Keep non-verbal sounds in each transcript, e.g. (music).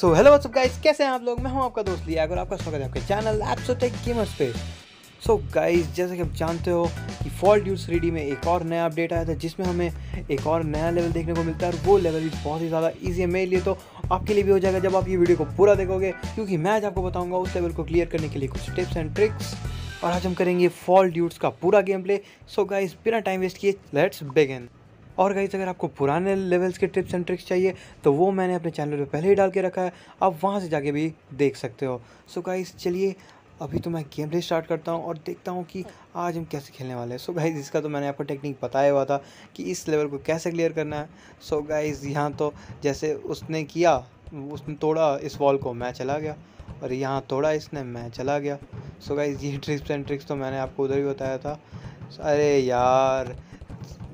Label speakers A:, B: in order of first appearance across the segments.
A: so hello सब guys कैसे हैं आप लोग मैं हूं आपका दोस्त लिया अगर आपका स्वागत है आपके चैनल एप्सोटेक गेमर्स पे सो गाइस जैसा कि आप जानते हो कि फॉल ड्यूज थ्री में एक और नया अपडेट आया था जिसमें हमें एक और नया लेवल देखने को मिलता है और वो लेवल भी बहुत ही ज़्यादा ईजी है मेरे लिए तो आपके लिए भी हो जाएगा जब आप ये वीडियो को पूरा देखोगे क्योंकि मैं आज आपको बताऊँगा उस लेवल को क्लियर करने के लिए कुछ टिप्स एंड ट्रिक्स और आज हम करेंगे फॉल ड्यूट्स का पूरा गेम प्ले सो गाइज बिना टाइम वेस्ट किए लेट्स बिगिन और गाइज़ अगर आपको पुराने लेवल्स के टिप्स एंड ट्रिक्स चाहिए तो वो मैंने अपने चैनल पे पहले ही डाल के रखा है आप वहाँ से जाके भी देख सकते हो सो so गाइज़ चलिए अभी तो मैं गेम प्ले स्टार्ट करता हूँ और देखता हूँ कि आज हम कैसे खेलने वाले हैं सो गाइज़ इसका तो मैंने आपको टेक्निक बताया हुआ था कि इस लेवल को कैसे क्लियर करना है सो गाइज़ यहाँ तो जैसे उसने किया उसने तोड़ा इस वॉल को मैं चला गया और यहाँ तोड़ा इसने मैं चला गया सो गाइज़ ये ट्रिप्स एंड ट्रिक्स तो मैंने आपको उधर ही बताया था अरे यार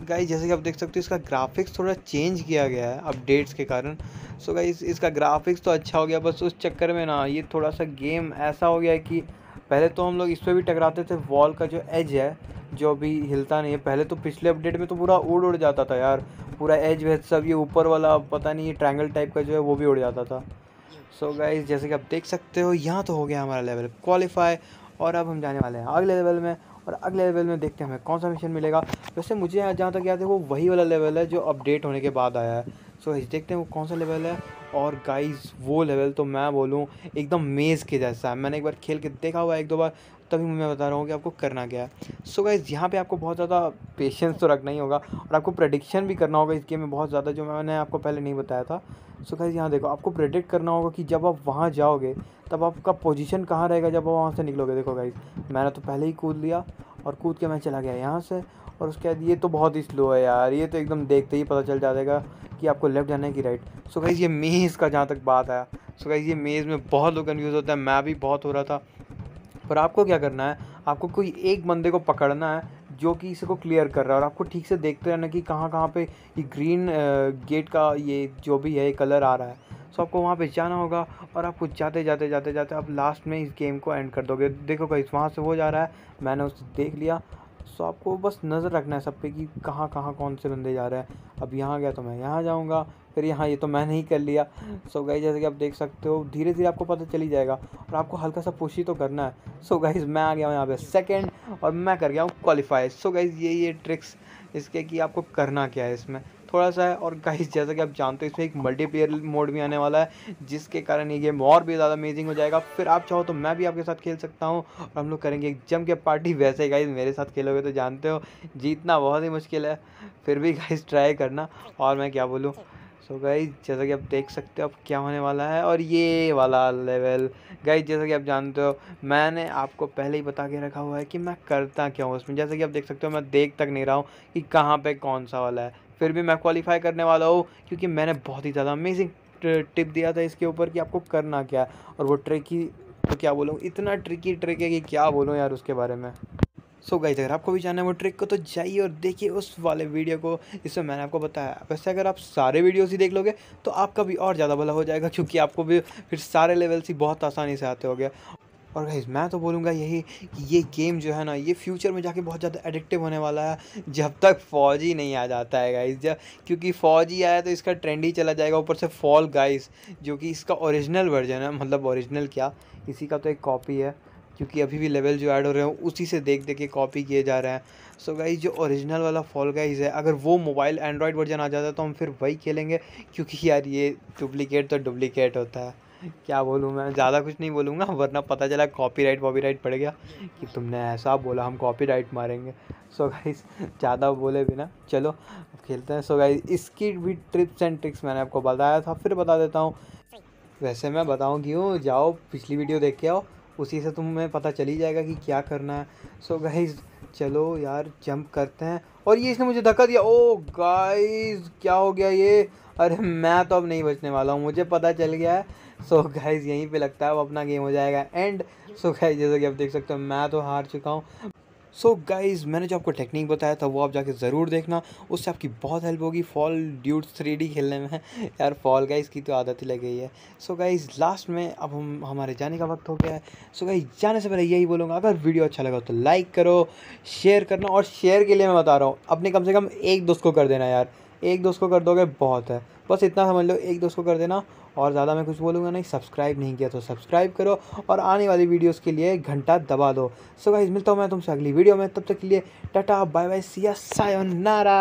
A: गाइस जैसे कि आप देख सकते हो इसका ग्राफिक्स थोड़ा चेंज किया गया है अपडेट्स के कारण सो गाइस इसका ग्राफिक्स तो अच्छा हो गया बस उस चक्कर में ना ये थोड़ा सा गेम ऐसा हो गया है कि पहले तो हम लोग इस पर भी टकराते थे वॉल का जो एज है जो अभी हिलता नहीं है पहले तो पिछले अपडेट में तो पूरा उड़ उड़ जाता था यार पूरा एज वेज सब ये ऊपर वाला पता नहीं ये ट्रायंगल टाइप का जो है वो भी उड़ जाता था सो so गाइज जैसे कि आप देख सकते हो यहाँ तो हो गया हमारा लेवल क्वालिफाई और अब हम जाने वाले हैं अगले लेवल में और अगले लेवल में देखते हैं हमें कौन सा मिशन मिलेगा वैसे मुझे जहाँ तक याद है वो वही वाला लेवल है जो अपडेट होने के बाद आया है सो so, देखते हैं वो कौन सा लेवल है और गाइस वो लेवल तो मैं बोलूँ एकदम मेज़ के जैसा है मैंने एक बार खेल के देखा हुआ है एक दो बार तभी मैं बता रहा हूँ कि आपको करना क्या है सो गाइज यहाँ पे आपको बहुत ज़्यादा पेशेंस तो रखना ही होगा और आपको प्रडिक्शन भी करना होगा इस गेम में बहुत ज़्यादा जो मैंने आपको पहले नहीं बताया था सो गाइज यहाँ देखो आपको प्रडिक्ट करना होगा कि जब आप वहाँ जाओगे तब आपका पोजिशन कहाँ रहेगा जब आप वहाँ से निकलोगे देखो गाइज मैंने तो पहले ही कूद लिया और कूद के मैं चला गया यहाँ से और उसके बाद ये तो बहुत ही स्लो है यार ये तो एकदम देखते ही पता चल जाएगा कि आपको लेफ़्ट जाना है कि राइट सो गाइज़ ये मेज़ का जहाँ तक बात आया सो गाइज़ ये मेज़ में बहुत लोग कन्फ्यूज़ होता है मैं भी बहुत हो रहा था पर आपको क्या करना है आपको कोई एक बंदे को पकड़ना है जो कि इसको क्लियर कर रहा है और आपको ठीक से देखते रहना कि कहाँ कहाँ पे ये ग्रीन गेट का ये जो भी है ये कलर आ रहा है सो आपको वहाँ पे जाना होगा और आपको जाते जाते जाते जाते आप लास्ट में इस गेम को एंड कर दोगे देखो कहीं वहाँ से वो जा रहा है मैंने उसे देख लिया सो आपको बस नज़र रखना है सब पे कि कहाँ कहाँ कौन से बंदे जा रहे हैं अब यहाँ गया तो मैं यहाँ जाऊँगा फिर यहाँ ये तो मैं नहीं कर लिया सो गाइज जैसे कि आप देख सकते हो धीरे धीरे आपको पता चली जाएगा और आपको हल्का सा पुशी तो करना है सो गाइज मैं आ गया हूँ यहाँ पे सेकेंड और मैं कर गया हूँ क्वालिफाई सो गाइज ये ये ट्रिक्स इसके कि आपको करना क्या है इसमें थोड़ा सा है और गाइस जैसा कि आप जानते हो इसमें एक मल्टीप्लेयर मोड भी आने वाला है जिसके कारण ये गेम और भी ज़्यादा अमेजिंग हो जाएगा फिर आप चाहो तो मैं भी आपके साथ खेल सकता हूँ और हम लोग करेंगे एक जम के पार्टी वैसे गाइज मेरे साथ खेलोगे तो जानते हो जीतना बहुत ही मुश्किल है फिर भी गाइज ट्राई करना और मैं क्या बोलूँ सो गाइज जैसा कि आप देख सकते हो अब क्या होने वाला है और ये वाला लेवल गाइज जैसा कि आप जानते हो मैंने आपको पहले ही बता के रखा हुआ है कि मैं करता क्या हूँ उसमें जैसा कि आप देख सकते हो मैं देख तक नहीं रहा हूँ कि कहाँ पे कौन सा वाला है फिर भी मैं क्वालिफाई करने वाला हूँ क्योंकि मैंने बहुत ही ज़्यादा अमेजिंग टिप दिया था इसके ऊपर कि आपको करना क्या है और वो ट्रिक ही तो क्या बोलूँ इतना ट्रिकी ट्रिक है कि क्या बोलूँ यार उसके बारे में सो so गाइज अगर आपको भी जाना है वो ट्रिक को तो जाइए और देखिए उस वाले वीडियो को इसमें मैंने आपको बताया वैसे अगर आप सारे वीडियोस ही देख लोगे तो आपका भी और ज़्यादा भला हो जाएगा क्योंकि आपको भी फिर सारे लेवल से बहुत आसानी से आते हो गया और गाइज मैं तो बोलूँगा यही कि ये गेम जो है ना ये फ्यूचर में जाके बहुत ज़्यादा एडिक्टिव होने वाला है जब तक फौजी नहीं आ जाता है गाइज जब क्योंकि ही आया तो इसका ट्रेंड ही चला जाएगा ऊपर से फॉल गाइस जो कि इसका ओरिजिनल वर्जन है मतलब ओरिजिनल क्या इसी का तो एक कॉपी है क्योंकि अभी भी लेवल जो ऐड हो रहे हैं उसी से देख देख के कॉपी किए जा रहे हैं सो गाइज जो ओरिजिनल वाला फॉल गाइज है अगर वो मोबाइल एंड्रॉयड वर्जन आ जाता तो हम फिर वही खेलेंगे क्योंकि यार ये डुप्लीकेट तो डुप्लीकेट होता है क्या बोलूँ मैं ज़्यादा कुछ नहीं बोलूँगा वरना पता चला वॉपी राइट पड़ गया कि तुमने ऐसा बोला हम राइट मारेंगे सो गाइज ज़्यादा बोले बिना चलो खेलते हैं सो गाइज इसकी भी ट्रिप्स एंड ट्रिक्स मैंने आपको बताया था फिर बता देता हूँ वैसे मैं बताऊँ क्यों जाओ पिछली वीडियो देख के आओ उसी से तुम्हें पता चली जाएगा कि क्या करना है सो गाइज चलो यार जंप करते हैं और ये इसने मुझे धक्का दिया ओ oh गाइज क्या हो गया ये अरे मैं तो अब नहीं बचने वाला हूँ मुझे पता चल गया है सो so गाइज यहीं पे लगता है अब अपना गेम हो जाएगा एंड सो गाइज जैसा कि आप देख सकते हो मैं तो हार चुका हूँ सो so गाइज मैंने जो आपको टेक्निक बताया था वो आप जाके ज़रूर देखना उससे आपकी बहुत हेल्प होगी फॉल ड्यूट थ्री खेलने में (laughs) यार फॉल गाइज की तो आदत ही लग गई है सो so गाइज लास्ट में अब हम हमारे जाने का वक्त हो गया है सो so गाइज जाने से पहले यही बोलूँगा अगर वीडियो अच्छा लगा तो लाइक करो शेयर करना और शेयर के लिए मैं बता रहा हूँ अपने कम से कम एक दोस्त को कर देना यार एक दोस्त को कर दोगे बहुत है बस इतना समझ लो एक दोस्त को कर देना और ज़्यादा मैं कुछ बोलूँगा नहीं सब्सक्राइब नहीं किया तो सब्सक्राइब करो और आने वाली वीडियोज़ के लिए घंटा दबा दो सो गाइज मिलता हूँ मैं तुमसे अगली वीडियो में तब तक के लिए tata bye bye see ya sayonara